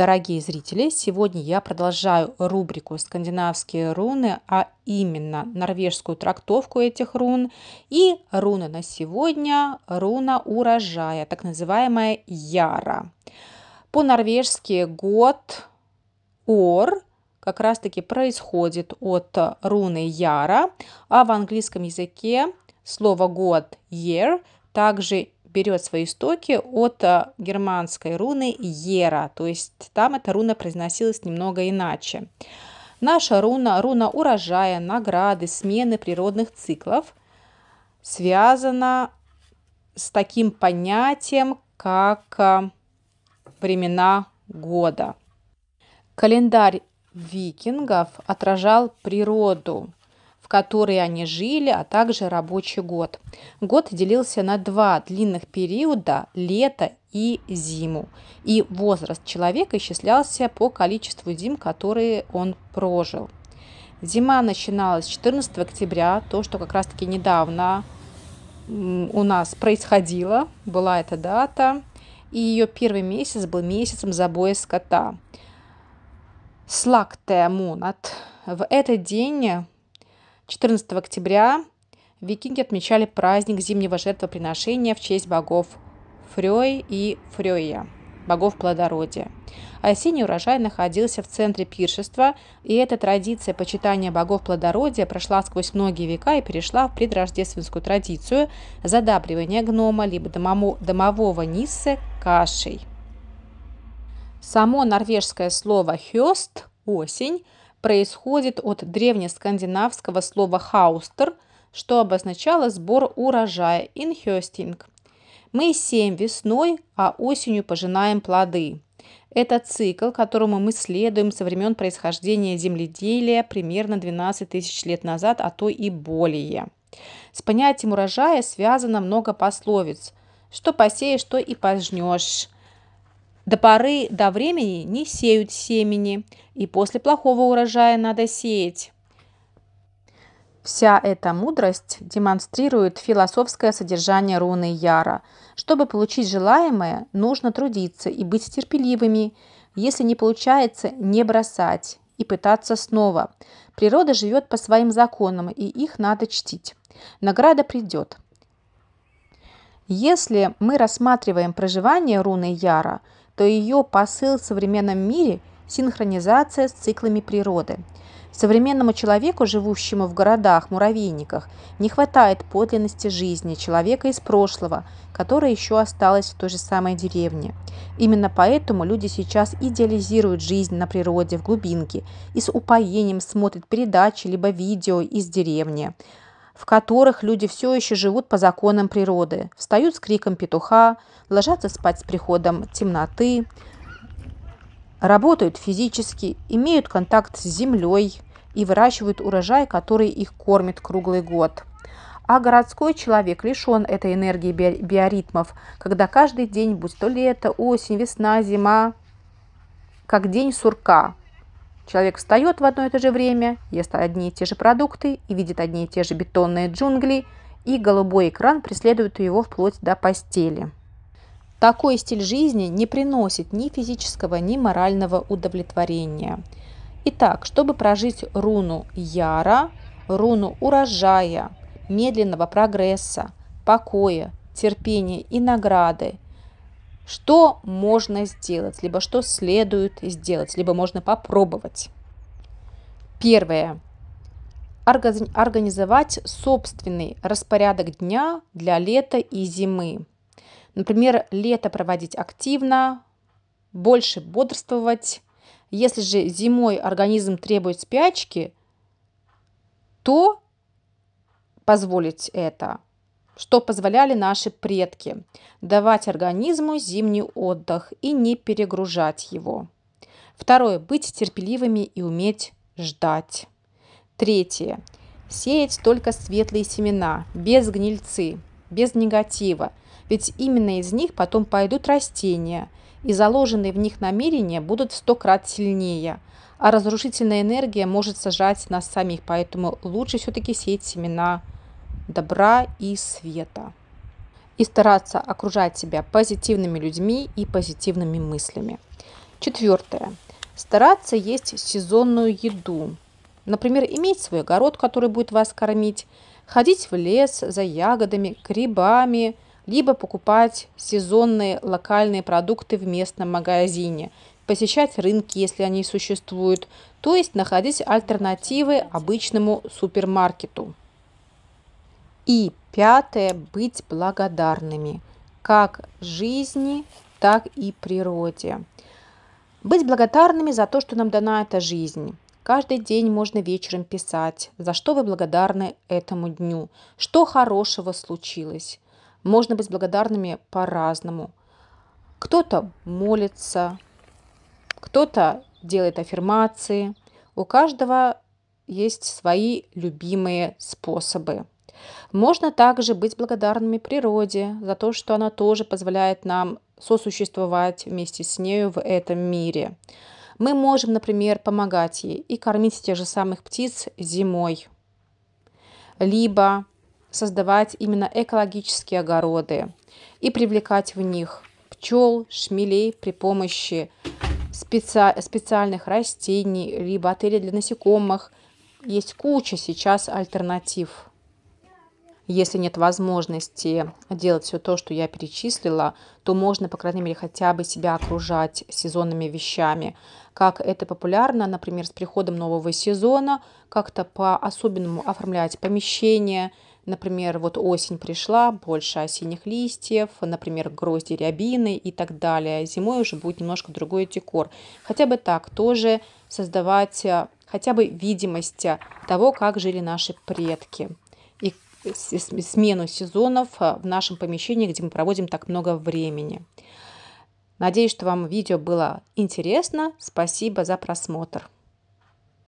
Дорогие зрители, сегодня я продолжаю рубрику «Скандинавские руны», а именно норвежскую трактовку этих рун. И руна на сегодня – руна урожая, так называемая Яра. По-норвежски год Ор как раз-таки происходит от руны Яра, а в английском языке слово год Year также берет свои истоки от а, германской руны Ера, то есть там эта руна произносилась немного иначе. Наша руна, руна урожая, награды, смены природных циклов, связана с таким понятием, как а, времена года. Календарь викингов отражал природу, которой они жили, а также рабочий год. Год делился на два длинных периода – лето и зиму. И возраст человека исчислялся по количеству зим, которые он прожил. Зима начиналась 14 октября, то, что как раз-таки недавно у нас происходило, была эта дата, и ее первый месяц был месяцем забоя скота. Слактемунат. В этот день 14 октября викинги отмечали праздник зимнего жертвоприношения в честь богов Фрёй и Фрёя, богов плодородия. Осенний урожай находился в центре пиршества, и эта традиция почитания богов плодородия прошла сквозь многие века и перешла в предрождественскую традицию задабривания гнома либо домому, домового ниссы кашей. Само норвежское слово «хёст» – «осень» происходит от древнескандинавского слова «хаустер», что обозначало сбор урожая «инхёстинг». Мы сеем весной, а осенью пожинаем плоды. Это цикл, которому мы следуем со времен происхождения земледелия примерно 12 тысяч лет назад, а то и более. С понятием урожая связано много пословиц. Что посеешь, то и пожнешь. До поры до времени не сеют семени, и после плохого урожая надо сеять. Вся эта мудрость демонстрирует философское содержание руны Яра. Чтобы получить желаемое, нужно трудиться и быть терпеливыми. Если не получается, не бросать и пытаться снова. Природа живет по своим законам, и их надо чтить. Награда придет. Если мы рассматриваем проживание руны Яра – то ее посыл в современном мире – синхронизация с циклами природы. Современному человеку, живущему в городах, муравейниках, не хватает подлинности жизни человека из прошлого, которая еще осталась в той же самой деревне. Именно поэтому люди сейчас идеализируют жизнь на природе, в глубинке, и с упоением смотрят передачи либо видео из деревни, в которых люди все еще живут по законам природы, встают с криком петуха, ложатся спать с приходом темноты, работают физически, имеют контакт с землей и выращивают урожай, который их кормит круглый год. А городской человек лишен этой энергии биоритмов, когда каждый день, будь то лето, осень, весна, зима, как день сурка, Человек встает в одно и то же время, ест одни и те же продукты и видит одни и те же бетонные джунгли, и голубой экран преследует его вплоть до постели. Такой стиль жизни не приносит ни физического, ни морального удовлетворения. Итак, чтобы прожить руну Яра, руну урожая, медленного прогресса, покоя, терпения и награды, что можно сделать, либо что следует сделать, либо можно попробовать. Первое. Организовать собственный распорядок дня для лета и зимы. Например, лето проводить активно, больше бодрствовать. Если же зимой организм требует спячки, то позволить это – что позволяли наши предки – давать организму зимний отдых и не перегружать его. Второе – быть терпеливыми и уметь ждать. Третье – сеять только светлые семена, без гнильцы, без негатива, ведь именно из них потом пойдут растения, и заложенные в них намерения будут в сто крат сильнее, а разрушительная энергия может сажать нас самих, поэтому лучше все-таки сеять семена добра и света. И стараться окружать себя позитивными людьми и позитивными мыслями. Четвертое. Стараться есть сезонную еду. Например, иметь свой огород, который будет вас кормить, ходить в лес за ягодами, грибами, либо покупать сезонные локальные продукты в местном магазине, посещать рынки, если они существуют, то есть находить альтернативы обычному супермаркету. И пятое – быть благодарными как жизни, так и природе. Быть благодарными за то, что нам дана эта жизнь. Каждый день можно вечером писать, за что вы благодарны этому дню, что хорошего случилось. Можно быть благодарными по-разному. Кто-то молится, кто-то делает аффирмации. У каждого есть свои любимые способы. Можно также быть благодарными природе за то, что она тоже позволяет нам сосуществовать вместе с нею в этом мире. Мы можем, например, помогать ей и кормить тех же самых птиц зимой. Либо создавать именно экологические огороды и привлекать в них пчел, шмелей при помощи специ... специальных растений, либо отели для насекомых. Есть куча сейчас альтернатив. Если нет возможности делать все то, что я перечислила, то можно, по крайней мере, хотя бы себя окружать сезонными вещами. Как это популярно, например, с приходом нового сезона, как-то по-особенному оформлять помещение, Например, вот осень пришла, больше осенних листьев, например, грозди рябины и так далее. Зимой уже будет немножко другой декор. Хотя бы так тоже создавать э, хотя бы видимость того, как жили наши предки и смену сезонов э, в нашем помещении, где мы проводим так много времени. Надеюсь, что вам видео было интересно. Спасибо за просмотр.